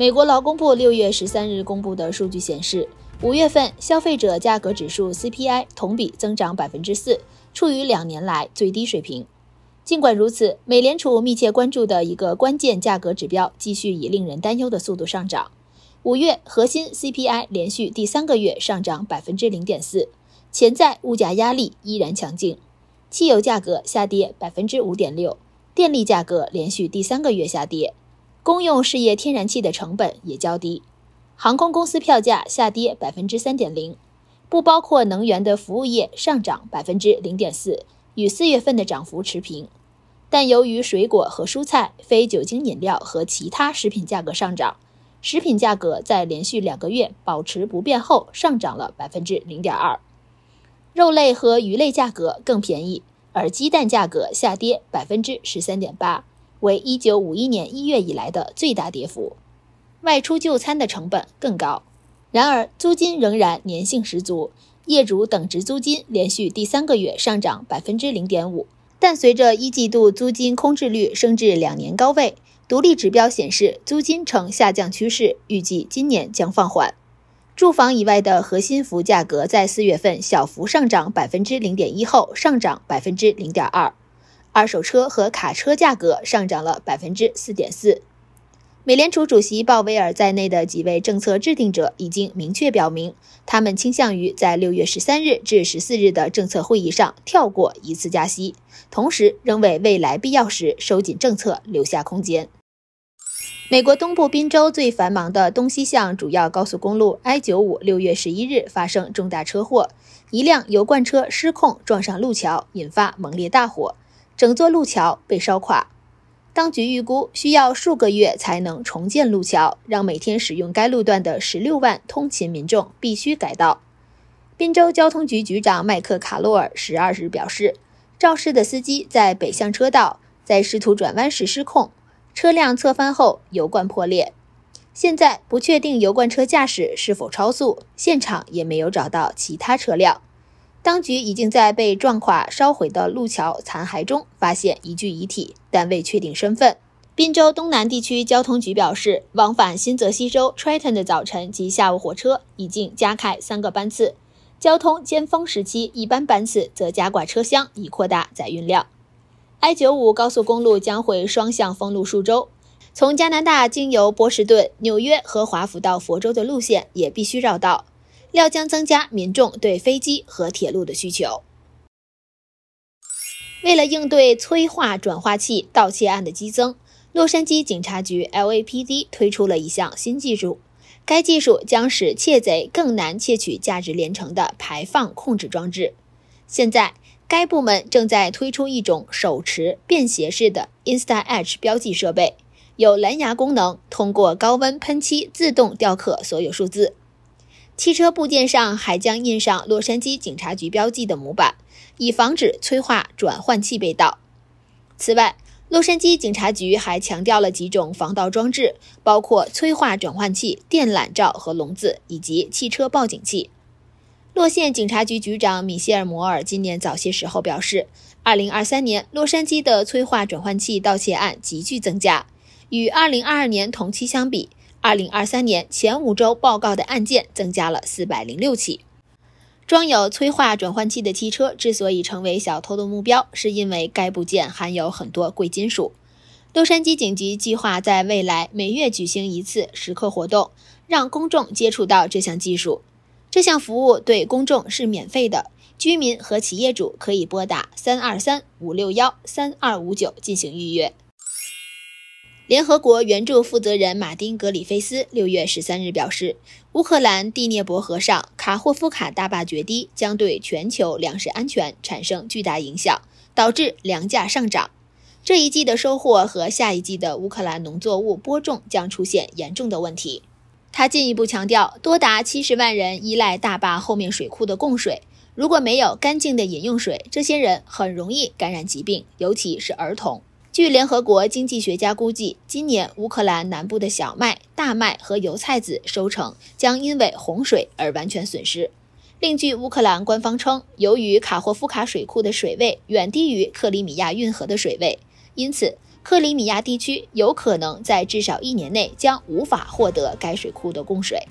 美国劳工部六月十三日公布的数据显示，五月份消费者价格指数 CPI 同比增长百分之四，处于两年来最低水平。尽管如此，美联储密切关注的一个关键价格指标继续以令人担忧的速度上涨。五月核心 CPI 连续第三个月上涨百分之零点四，潜在物价压力依然强劲。汽油价格下跌百分之五点六，电力价格连续第三个月下跌。公用事业天然气的成本也较低，航空公司票价下跌百分之三点零，不包括能源的服务业上涨百分之零点四，与四月份的涨幅持平。但由于水果和蔬菜、非酒精饮料和其他食品价格上涨，食品价格在连续两个月保持不变后上涨了百分之零点二。肉类和鱼类价格更便宜，而鸡蛋价格下跌百分之十三点八。为1951年1月以来的最大跌幅。外出就餐的成本更高，然而租金仍然粘性十足。业主等值租金连续第三个月上涨0.5%，但随着一季度租金空置率升至两年高位，独立指标显示租金呈下降趋势，预计今年将放缓。住房以外的核心服务价格在四月份小幅上涨0.1%后，上涨0.2%。二手车和卡车价格上涨了百分之四点四。美联储主席鲍威尔在内的几位政策制定者已经明确表明，他们倾向于在六月十三日至十四日的政策会议上跳过一次加息，同时仍为未来必要时收紧政策留下空间。美国东部宾州最繁忙的东西向主要高速公路 I 九五六月十一日发生重大车祸，一辆油罐车失控撞上路桥，引发猛烈大火。整座路桥被烧垮，当局预估需要数个月才能重建路桥，让每天使用该路段的十六万通勤民众必须改道。滨州交通局局长麦克卡洛尔十二日表示，肇事的司机在北向车道在试图转弯时失控，车辆侧翻后油罐破裂。现在不确定油罐车驾驶是否超速，现场也没有找到其他车辆。当局已经在被撞垮、烧毁的路桥残骸中发现一具遗体，但未确定身份。滨州东南地区交通局表示，往返新泽西州 t r i t o n 的早晨及下午火车已经加开三个班次，交通尖峰时期一般班次则加挂车厢以扩大载运量。I 九五高速公路将会双向封路数周，从加拿大经由波士顿、纽约和华府到佛州的路线也必须绕道。要将增加民众对飞机和铁路的需求。为了应对催化转化器盗窃案的激增，洛杉矶警察局 （LAPD） 推出了一项新技术。该技术将使窃贼更难窃取价值连城的排放控制装置。现在，该部门正在推出一种手持便携式的 i n s t a Edge 标记设备，有蓝牙功能，通过高温喷漆自动雕刻所有数字。汽车部件上还将印上洛杉矶警察局标记的模板，以防止催化转换器被盗。此外，洛杉矶警察局还强调了几种防盗装置，包括催化转换器电缆罩和笼子，以及汽车报警器。洛县警察局局长米歇尔·摩尔今年早些时候表示，2023年洛杉矶的催化转换器盗窃案急剧增加，与2022年同期相比。二零二三年前五周报告的案件增加了四百零六起。装有催化转换器的汽车之所以成为小偷的目标，是因为该部件含有很多贵金属。洛杉矶警局计划在未来每月举行一次时刻活动，让公众接触到这项技术。这项服务对公众是免费的，居民和企业主可以拨打三二三五六幺三二五九进行预约。联合国援助负责人马丁·格里菲斯六月十三日表示，乌克兰第聂伯河上卡霍夫卡大坝决堤将对全球粮食安全产生巨大影响，导致粮价上涨。这一季的收获和下一季的乌克兰农作物播种将出现严重的问题。他进一步强调，多达七十万人依赖大坝后面水库的供水，如果没有干净的饮用水，这些人很容易感染疾病，尤其是儿童。据联合国经济学家估计，今年乌克兰南部的小麦、大麦和油菜籽收成将因为洪水而完全损失。另据乌克兰官方称，由于卡霍夫卡水库的水位远低于克里米亚运河的水位，因此克里米亚地区有可能在至少一年内将无法获得该水库的供水。